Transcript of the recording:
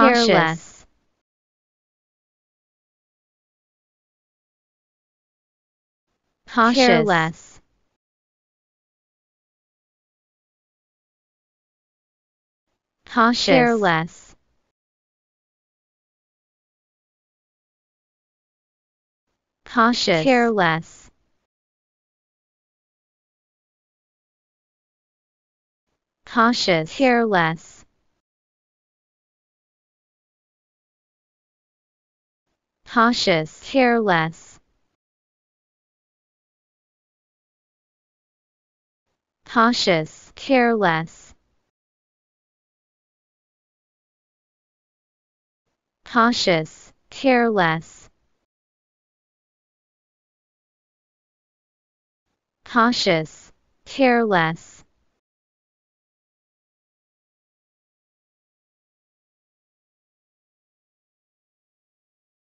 Cautious cautious careless cautious careless cautious careless cautious careless cautious, careless. Cautious, careless. Cautious, careless. Cautious, careless.